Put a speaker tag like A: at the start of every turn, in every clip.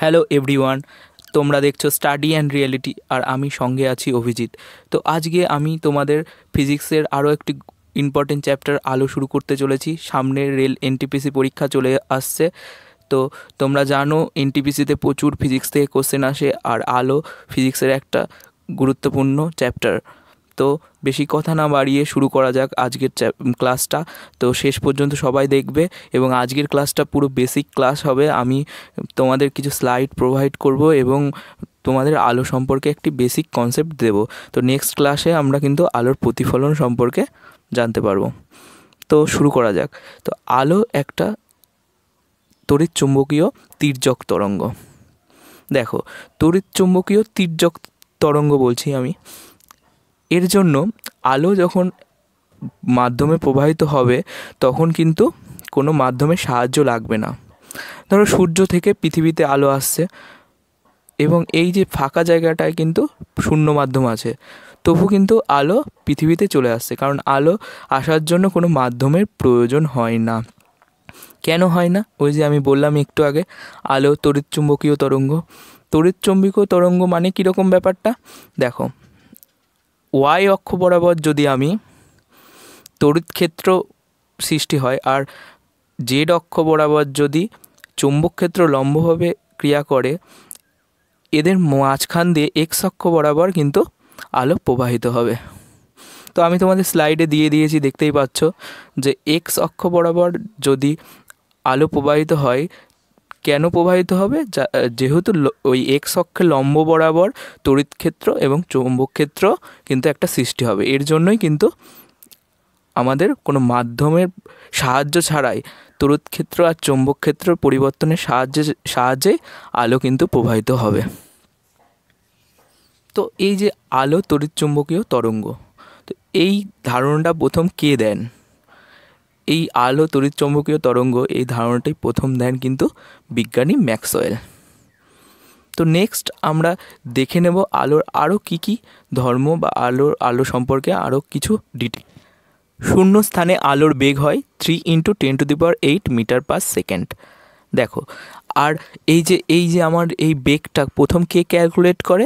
A: hello everyone তোমরা দেখছো study and reality আর আমি সঙ্গে আছি অভিজিৎ তো আজকে আমি তোমাদের ফিজিক্সের আরও একটি ইম্পর্টেন্ট চ্যাপ্টার আলো শুরু করতে চলেছি সামনে রেল এনটিপিসি পরীক্ষা চলে আসছে তো তোমরা জানো এনটিপিসিতে প্রচুর ফিজিক্স থেকে কোশ্চেন আসে আর আলো ফিজিক্সের একটা গুরুত্বপূর্ণ চ্যাপ্টার তো বেশি কথা না বাড়িয়ে শুরু করা যাক আজকের ক্লাসটা তো শেষ পর্যন্ত সবাই দেখবে এবং আজকের ক্লাসটা পুরো বেসিক ক্লাস হবে আমি তোমাদের কিছু স্লাইড প্রোভাইড করব এবং তোমাদের আলো সম্পর্কে একটি বেসিক কনসেপ্ট দেব তো নেক্সট ক্লাসে আমরা কিন্তু আলোর প্রতিফলন সম্পর্কে জানতে পারবো তো শুরু করা যাক তো আলো একটা তড়িৎ চুম্বকীয় তির্যক তরঙ্গ দেখো তড়িৎ চুম্বকীয় তির্যক তরঙ্গ বলছি আমি এর জন্য আলো যখন মাধ্যমে প্রবাহিত হবে তখন কিন্তু কোনো মাধ্যমে সাহায্য লাগবে না ধরো সূর্য থেকে পৃথিবীতে আলো আসছে এবং এই যে ফাঁকা জায়গাটায় কিন্তু শূন্য মাধ্যম আছে তবু কিন্তু আলো পৃথিবীতে চলে আসছে কারণ আলো আসার জন্য কোনো মাধ্যমের প্রয়োজন হয় না কেন হয় না ওই যে আমি বললাম একটু আগে আলো তড়িৎচুম্বকীয় তরঙ্গ তড়িৎচুম্বকীয় তরঙ্গ মানে কীরকম ব্যাপারটা দেখো ওয়াই অক্ষ বরাবর যদি আমি তড়িৎ ক্ষেত্র সৃষ্টি হয় আর জেড অক্ষ বরাবর যদি চৌম্বক ক্ষেত্র লম্বভাবে ক্রিয়া করে এদের মাঝখান দিয়ে এক্স অক্ষ বরাবর কিন্তু আলো প্রবাহিত হবে তো আমি তোমাদের স্লাইডে দিয়ে দিয়েছি দেখতেই পাচ্ছ যে এক্স অক্ষ বরাবর যদি আলো প্রবাহিত হয় কেন প্রবাহিত হবে যেহেতু ওই এক্স অক্ষে লম্ব বরাবর তড়িৎ ক্ষেত্র এবং চৌম্বক ক্ষেত্র কিন্তু একটা সৃষ্টি হবে এর জন্যই কিন্তু আমাদের কোনো মাধ্যমের সাহায্য ছাড়াই তড়িৎ ক্ষেত্র আর চৌম্বক ক্ষেত্র পরিবর্তনের সাহায্যে সাহায্যে আলো কিন্তু প্রবাহিত হবে তো এই যে আলো তড়িৎ চুম্বকীয় তরঙ্গ তো এই ধারণাটা প্রথম কে দেন এই আলো তড়িৎচম্বকীয় তরঙ্গ এই ধারণাটি প্রথম দেন কিন্তু বিজ্ঞানী ম্যাক্সওয়েল তো নেক্সট আমরা দেখে নেব আলোর আরও কি কি ধর্ম বা আলোর আলো সম্পর্কে আরও কিছু ডিটেল শূন্য স্থানে আলোর বেগ হয় three into ten to the power eight metre per second দেখো আর এই যে এই যে আমার এই বেগটা প্রথম কে ক্যালকুলেট করে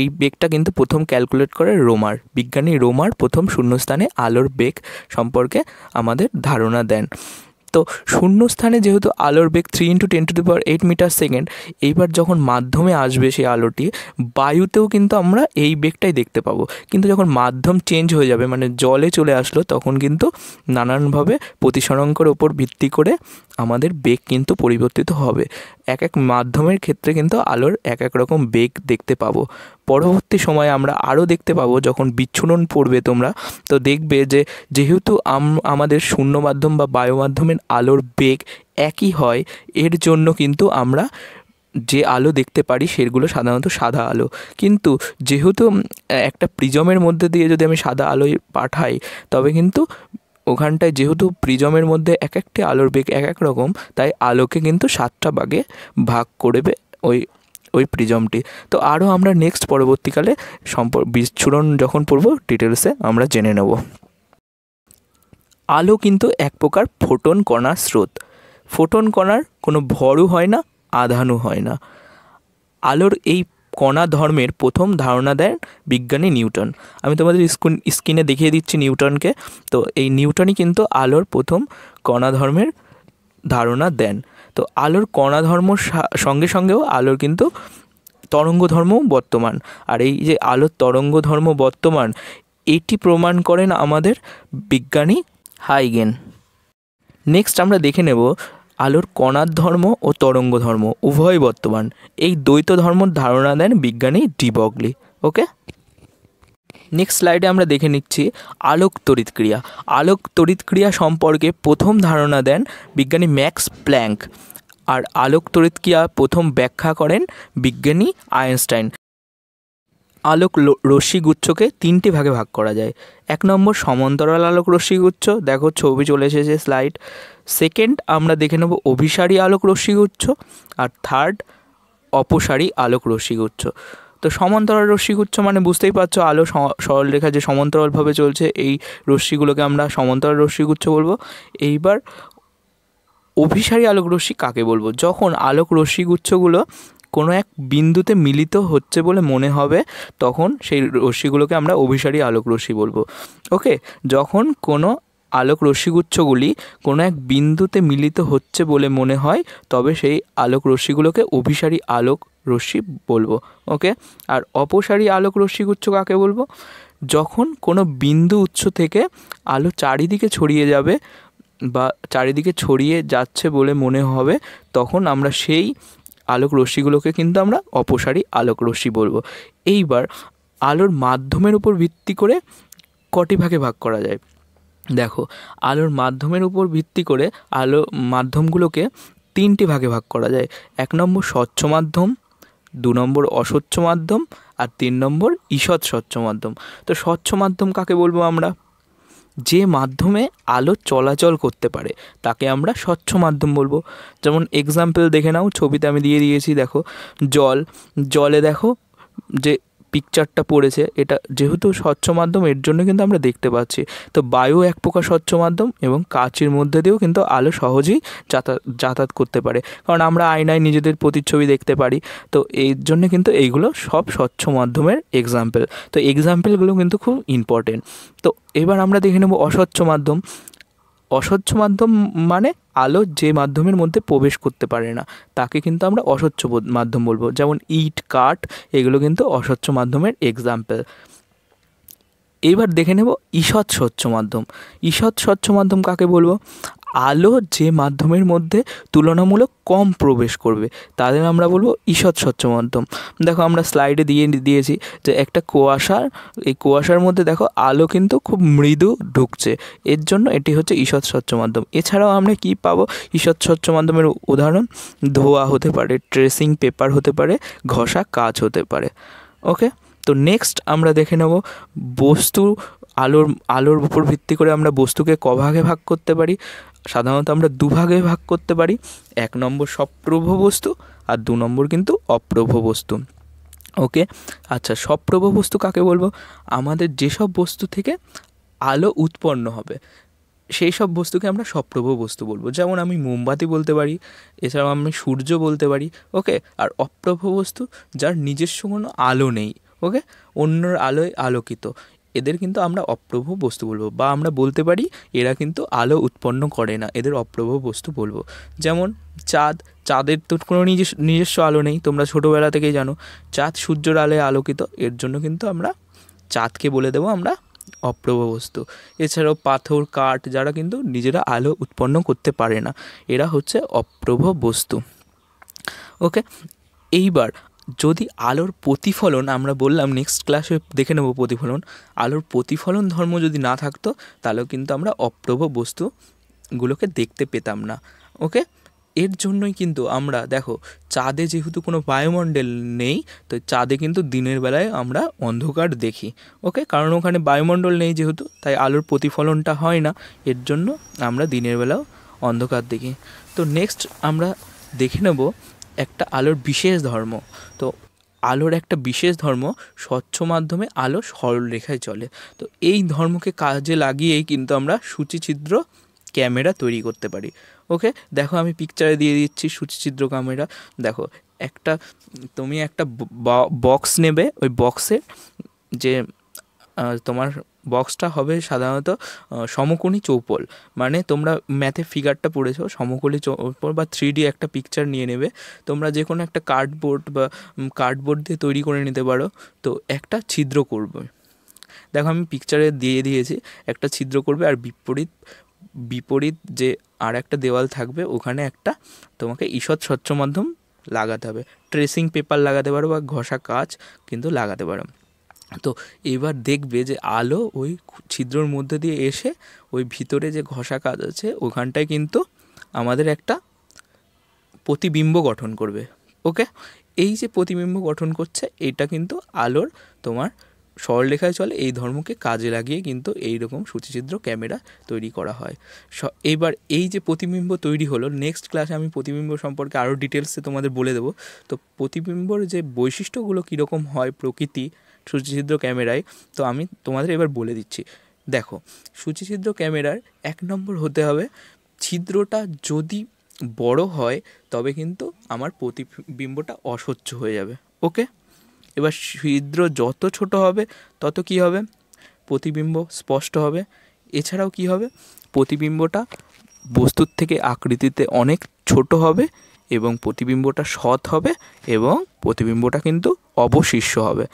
A: এই বেগটা কিন্তু প্রথম ক্যালকুলেট করে রোমার বিজ্ঞানী রোমার প্রথম শূন্যস্থানে আলোর বেগ সম্পর্কে আমাদের ধারণা দেন তো শূন্যস্থানে যেহেতু আলোর বেগ three into ten to the power eight metre second এইবার যখন মাধ্যমে আসবে সেই আলোটি বায়ুতেও কিন্তু আমরা এই বেগটাই দেখতে পাবো কিন্তু যখন মাধ্যম চেঞ্জ হয়ে যাবে মানে জলে চলে আসলো তখন কিন্তু নানানভাবে প্রতিসরাঙ্কর ওপর ভিত্তি করে আমাদের বেগ কিন্তু পরিবর্তিত হবে এক এক মাধ্যমের ক্ষেত্রে কিন্তু আলোর এক এক রকম বেগ দেখতে পাবো পরবর্তী সময়ে আমরা আরও দেখতে পাবো যখন বিচ্ছুরণ পড়বে তোমরা তো দেখবে যে যেহেতু আমাদের শূন্য মাধ্যম বা বায়ু মাধ্যমের আলোর বেগ একই হয় এর জন্য কিন্তু আমরা যে আলো দেখতে পারি সেগুলো সাধারণত সাদা আলো কিন্তু যেহেতু একটা প্রিজমের মধ্যে দিয়ে যদি আমি সাদা আলোয় পাঠাই তবে কিন্তু ওখানটায় যেহেতু প্রিজমের মধ্যে এক একটি আলোর বেগ এক এক রকম তাই আলোকে কিন্তু সাতটা বাগে ভাগ করবে ওই ওই প্রিজমটি তো আরও আমরা নেক্সট পরবর্তীকালে সম্পর্ক বিচ্ছুরণ যখন পড়ব ডিটেলসে আমরা জেনে নেব আলো কিন্তু এক প্রকার ফোটন কণার স্রোত ফোটন কণার কোনো ভরও হয় না আধানও হয় না আলোর এই কণা ধর্মের প্রথম ধারণা দেন বিজ্ঞানী নিউটন আমি তোমাদের স্ক্রিন স্ক্রিনে দেখিয়ে দিচ্ছি নিউটনকে তো এই নিউটনই কিন্তু আলোর প্রথম কণা ধর্মের ধারণা দেন তো আলোর কণা ধর্ম সঙ্গে সঙ্গেও আলোর কিন্তু তরঙ্গ ধর্ম বর্তমান আর এই যে আলোর তরঙ্গ ধর্ম বর্তমান এটি প্রমাণ করেন আমাদের বিজ্ঞানী হাইগেন নেক্সট আমরা দেখে নেব আলোর কণার ধর্ম ও তরঙ্গ ধর্ম উভয় বর্তমান এই দ্বৈত ধর্মর ধারণা দেন বিজ্ঞানী ডিবগলি ওকে নেক্সট স্লাইডে আমরা দেখে নিচ্ছি আলোক তড়িৎ ক্রিয়া আলোক তড়িৎ ক্রিয়া সম্পর্কে প্রথম ধারণা দেন বিজ্ঞানী ম্যাক্স প্ল্যাঙ্ক আর আলোক তড়িৎ ক্রিয়া প্রথম ব্যাখ্যা করেন বিজ্ঞানী আইনস্টাইন আলোক রশ্মিগুচ্ছকে তিনটি ভাগে ভাগ করা যায় এক নম্বর সমান্তরাল আলোক রশ্মিগুচ্ছ দেখো ছবি চলে এসেছে স্লাইড সেকেন্ড আমরা দেখে নেব অভিসারী আলোক রশ্মিগুচ্ছ আর থার্ড অপসারী আলোক রশ্মিগুচ্ছ তো সমান্তরাল রশ্মিগুচ্ছ মানে বুঝতেই পারছো আলো সরলরেখা যে সমান্তরালভাবে চলছে এই রশ্মিগুলোকে আমরা সমান্তরাল রশ্মিগুচ্ছ বলবো এইবার অভিসারী আলোক রশ্মি কাকে বলবো যখন আলোক রশ্মিগুচ্ছগুলো কোনো এক বিন্দুতে মিলিত হচ্ছে বলে মনে হবে তখন সেই রশ্মিগুলোকে আমরা অভিসারী আলোক রশ্মি বলবো ওকে যখন কোনো আলোক রশ্মিগুচ্ছগুলি কোনো এক বিন্দুতে মিলিত হচ্ছে বলে মনে হয় তবে সেই আলোক রশ্মিগুলোকে অভিসারী আলোক রশ্মি বলবো ওকে আর অপসারী আলোক রশ্মিগুচ্ছ কাকে বলবো যখন কোনো বিন্দু উৎস থেকে আলো চারিদিকে ছড়িয়ে যাবে বা চারিদিকে ছড়িয়ে যাচ্ছে বলে মনে হবে তখন আমরা সেই আলোক রশ্মিগুলোকে কিন্তু আমরা অপসারী আলোক রশ্মি বলবো এইবার আলোর মাধ্যমের উপর ভিত্তি করে কটি ভাগে ভাগ করা যায় দেখো আলোর মাধ্যমের উপর ভিত্তি করে আলো মাধ্যমগুলোকে তিনটি ভাগে ভাগ করা যায় এক নম্বর স্বচ্ছ মাধ্যম দু নম্বর অস্বচ্ছ মাধ্যম আর তিন নম্বর ঈষৎ স্বচ্ছ মাধ্যম তো স্বচ্ছ মাধ্যম কাকে বলবো আমরা যে মাধ্যমে আলো চলাচল করতে পারে তাকে আমরা স্বচ্ছ মাধ্যম বলবো যেমন এক্সাম্পল দেখে নাও ছবিতে আমি দিয়ে দিয়েছি দেখো জল জলে দেখো যে পিকচারটা পড়েছে এটা যেহেতু স্বচ্ছ মাধ্যম এর জন্য কিন্তু আমরা দেখতে পাচ্ছি তো বায়ু এক প্রকার স্বচ্ছ মাধ্যম এবং কাচের মধ্যে দিয়েও কিন্তু আলো সহজেই যাতা যাতায়াত করতে পারে কারণ আমরা আয়নায় নিজেদের প্রতিচ্ছবি দেখতে পারি তো এই জন্য কিন্তু এইগুলো সব স্বচ্ছ মাধ্যমের এক্সাম্পল তো এক্সাম্পলগুলো কিন্তু খুব ইম্পর্টেন্ট তো এবার আমরা দেখে নেব অস্বচ্ছ মাধ্যম অস্বচ্ছ মাধ্যম মানে আলো যে মাধ্যমের মধ্যে প্রবেশ করতে পারে না তাকে কিন্তু আমরা অস্বচ্ছ মাধ্যম বলবো যেমন ইট কাঠ এগুলো কিন্তু অস্বচ্ছ মাধ্যমের এক্সাম্পল এবার দেখে নেব ঈষৎ স্বচ্ছ মাধ্যম ঈষৎ স্বচ্ছ মাধ্যম কাকে বলবো আলো যে মাধ্যমের মধ্যে তুলনামূলক কম প্রবেশ করবে তাদের আমরা বলবো ঈষৎ স্বচ্ছ মাধ্যম দেখো আমরা স্লাইডে দিয়ে দিয়েছি যে একটা কুয়াশার এই কুয়াশার মধ্যে দেখো আলো কিন্তু খুব মৃদু ঢুকছে এর জন্য এটি হচ্ছে ঈষৎ স্বচ্ছ মাধ্যম এছাড়াও আমরা কি পাবো ঈষৎ স্বচ্ছ মাধ্যমের উদাহরণ ধোয়া হতে পারে ট্রেসিং পেপার হতে পারে ঘষা কাজ হতে পারে ওকে তো নেক্সট আমরা দেখে নেব বস্তু আলোর আলোর উপর ভিত্তি করে আমরা বস্তুকে কভাগে ভাগ করতে পারি সাধারণত আমরা দুভাগে ভাগ করতে পারি এক নম্বর সপ্রভ বস্তু আর দু নম্বর কিন্তু অপ্রভ বস্তু ওকে আচ্ছা সপ্রভ বস্তু কাকে বলবো আমাদের যেসব বস্তু থেকে আলো উৎপন্ন হবে সেই সব বস্তুকে আমরা সপ্রভ বস্তু বলবো যেমন আমি মোমবাতি বলতে পারি এছাড়াও আমি সূর্য বলতে পারি ওকে আর অপ্রভ বস্তু যার নিজস্ব কোনো আলো নেই ওকে অন্যর আলোয় আলোকিত এদের কিন্তু আমরা অপ্রভ বস্তু বলবো বা আমরা বলতে পারি এরা কিন্তু আলো উৎপন্ন করে না এদের অপ্রভ বস্তু বলবো যেমন চাঁদ চাঁদের তো কোনো নিজস্ব নিজস্ব আলো নেই তোমরা ছোটোবেলা থেকেই জানো চাঁদ সূর্যের আলোয় আলোকিত এর জন্য কিন্তু আমরা চাঁদকে বলে দেবো আমরা অপ্রভ বস্তু এছাড়াও পাথর কাঠ যারা কিন্তু নিজেরা আলো উৎপন্ন করতে পারে না এরা হচ্ছে অপ্রভ বস্তু ওকে এইবার যদি আলোর প্রতিফলন আমরা বললাম নেক্সট ক্লাসে দেখে নেব প্রতিফলন আলোর প্রতিফলন ধর্ম যদি না থাকতো তাহলেও কিন্তু আমরা অপ্রভ বস্তুগুলোকে দেখতে পেতাম না ওকে এর জন্যই কিন্তু আমরা দেখো চাঁদে যেহেতু কোনো বায়ুমণ্ডল নেই তো চাঁদে কিন্তু দিনের বেলায় আমরা অন্ধকার দেখি ওকে কারণ ওখানে বায়ুমণ্ডল নেই যেহেতু তাই আলোর প্রতিফলনটা হয় না এর জন্য আমরা দিনের বেলাও অন্ধকার দেখি তো নেক্সট আমরা দেখে নেব একটা আলোর বিশেষ ধর্ম তো আলোর একটা বিশেষ ধর্ম স্বচ্ছ মাধ্যমে আলো সরলরেখায় চলে তো এই ধর্মকে কাজে লাগিয়েই কিন্তু আমরা সূচিছিদ্র ক্যামেরা তৈরি করতে পারি ওকে দেখো আমি পিকচারে দিয়ে দিচ্ছি সূচিছিদ্র ক্যামেরা দেখো একটা তুমি একটা বক্স নেবে ওই বক্সের যে তোমার বক্সটা হবে সাধারণত সমকোণী চৌপল মানে তোমরা ম্যাথে ফিগারটা পড়েছো সমকোণী চৌপল বা থ্রি ডি একটা পিকচার নিয়ে নেবে তোমরা যে কোনো একটা কার্ডবোর্ড বা কার্ডবোর্ড দিয়ে তৈরি করে নিতে পারো তো একটা ছিদ্র করবে দেখো আমি পিকচারে দিয়ে দিয়েছি একটা ছিদ্র করবে আর বিপরীত বিপরীত যে আর একটা দেওয়াল থাকবে ওখানে একটা তোমাকে ঈষৎ স্বচ্ছ মাধ্যম লাগাতে হবে ট্রেসিং পেপার লাগাতে পারো বা ঘষা কাজ কিন্তু লাগাতে পারো তো এবার দেখবে যে আলো ওই ছিদ্রর মধ্যে দিয়ে এসে ওই ভিতরে যে ঘষা কাজ আছে ওখানটায় কিন্তু আমাদের একটা প্রতিবিম্ব গঠন করবে ওকে এই যে প্রতিবিম্ব গঠন করছে এটা কিন্তু আলোর তোমার সরলরেখায় চলে এই ধর্মকে কাজে লাগিয়ে কিন্তু এই রকম সূচিচিত্র ক্যামেরা তৈরি করা হয় স এবার এই যে প্রতিবিম্ব তৈরি হলো নেক্সট ক্লাসে আমি প্রতিবিম্ব সম্পর্কে আরও ডিটেলসে তোমাদের বলে দেবো তো প্রতিবিম্বর যে বৈশিষ্ট্যগুলো কীরকম হয় প্রকৃতি সুচিছিদ্র ক্যামেরায় তো আমি তোমাদের এবার বলে দিচ্ছি দেখো সুচিছিদ্র ক্যামেরার এক নম্বর হতে হবে ছিদ্রটা যদি বড় হয় তবে কিন্তু আমার প্রতিবিম্বটা অসহ্য হয়ে যাবে ওকে এবার ছিদ্র যত ছোট হবে তত কি হবে প্রতিবিম্ব স্পষ্ট হবে এছাড়াও কি হবে প্রতিবিম্বটা বস্তুর থেকে আকৃতিতে অনেক ছোট হবে এবং প্রতিবিম্বটা সৎ হবে এবং প্রতিবিম্বটা কিন্তু অবশিষ্য হবে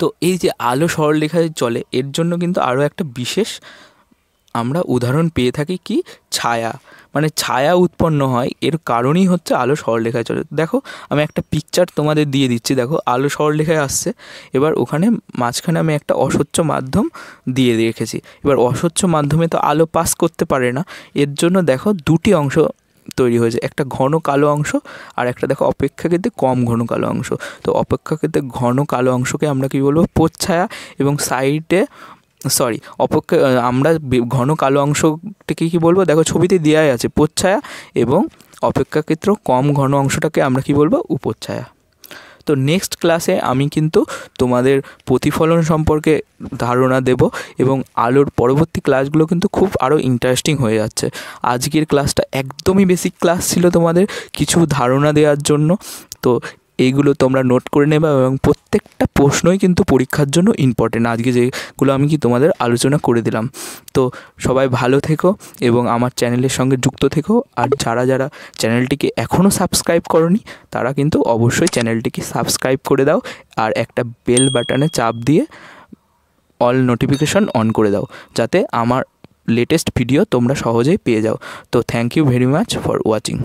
A: তো এই যে আলো সরলরেখায় চলে এর জন্য কিন্তু আরও একটা বিশেষ আমরা উদাহরণ পেয়ে থাকি কি ছায়া মানে ছায়া উৎপন্ন হয় এর কারণই হচ্ছে আলো সরলরেখায় চলে দেখো আমি একটা পিকচার তোমাদের দিয়ে দিচ্ছি দেখো আলো সরলরেখায় আসছে এবার ওখানে মাঝখানে আমি একটা অস্বচ্ছ মাধ্যম দিয়ে রেখেছি এবার অস্বচ্ছ মাধ্যমে তো আলো পাস করতে পারে না এর জন্য দেখো দুটি অংশ তৈরি হয়েছে একটা ঘন কালো অংশ আর একটা দেখো অপেক্ষাকৃত কম ঘন কালো অংশ তো অপেক্ষাকৃত ঘন কালো অংশকে আমরা কী বলবো পোচ্ছায়া এবং সাইডে সরি অপেক্ষা আমরা ঘন কালো অংশটিকে কী বলবো দেখো ছবিতে দেওয়াই আছে পোচ্ছায়া এবং অপেক্ষাকৃত কম ঘন অংশটাকে আমরা কী বলবো উপচ্ছায়া তো নেক্সট ক্লাসে আমি কিন্তু তোমাদের প্রতিফলন সম্পর্কে ধারণা দেব এবং আলোর পরবর্তী ক্লাসগুলো কিন্তু খুব আরও ইন্টারেস্টিং হয়ে যাচ্ছে আজকের ক্লাসটা একদমই বেসিক ক্লাস ছিল তোমাদের কিছু ধারণা দেওয়ার জন্য তো এইগুলো তোমরা নোট করে নেবে এবং প্রত্যেকটা প্রশ্নই কিন্তু পরীক্ষার জন্য ইম্পর্টেন্ট আজকে যেগুলো আমি কি তোমাদের আলোচনা করে দিলাম তো সবাই ভালো থেকো এবং আমার চ্যানেলের সঙ্গে যুক্ত থেকো আর যারা যারা চ্যানেলটিকে এখনও সাবস্ক্রাইব করনি তারা কিন্তু অবশ্যই চ্যানেলটিকে সাবস্ক্রাইব করে দাও আর একটা বেল বাটনে চাপ দিয়ে অল নোটিফিকেশান অন করে দাও যাতে আমার লেটেস্ট ভিডিও তোমরা সহজেই পেয়ে যাও তো thank you very much for watching